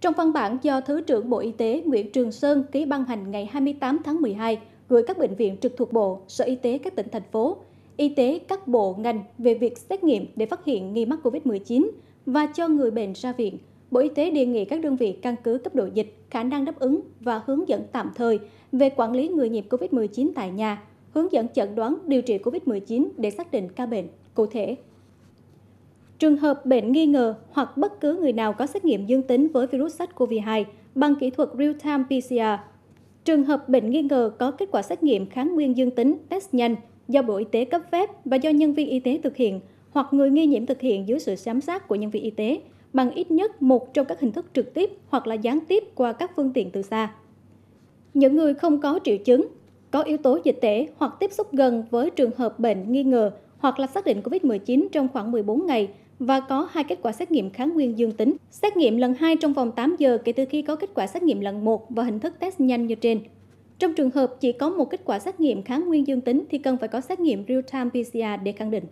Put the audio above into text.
Trong văn bản do Thứ trưởng Bộ Y tế Nguyễn Trường Sơn ký ban hành ngày 28 tháng 12 gửi các bệnh viện trực thuộc Bộ, Sở Y tế các tỉnh, thành phố, Y tế các bộ, ngành về việc xét nghiệm để phát hiện nghi mắc COVID-19 và cho người bệnh ra viện, Bộ Y tế đề nghị các đơn vị căn cứ cấp độ dịch, khả năng đáp ứng và hướng dẫn tạm thời về quản lý người nhiễm COVID-19 tại nhà, hướng dẫn chẩn đoán điều trị COVID-19 để xác định ca bệnh cụ thể. Trường hợp bệnh nghi ngờ hoặc bất cứ người nào có xét nghiệm dương tính với virus SARS-CoV-2 bằng kỹ thuật real-time PCR. Trường hợp bệnh nghi ngờ có kết quả xét nghiệm kháng nguyên dương tính test nhanh do Bộ Y tế cấp phép và do nhân viên y tế thực hiện hoặc người nghi nhiễm thực hiện dưới sự giám sát của nhân viên y tế bằng ít nhất một trong các hình thức trực tiếp hoặc là gián tiếp qua các phương tiện từ xa. Những người không có triệu chứng, có yếu tố dịch tễ hoặc tiếp xúc gần với trường hợp bệnh nghi ngờ hoặc là xác định COVID-19 trong khoảng 14 ngày và có hai kết quả xét nghiệm kháng nguyên dương tính. Xét nghiệm lần 2 trong vòng 8 giờ kể từ khi có kết quả xét nghiệm lần 1 và hình thức test nhanh như trên. Trong trường hợp chỉ có một kết quả xét nghiệm kháng nguyên dương tính thì cần phải có xét nghiệm real-time PCR để khẳng định.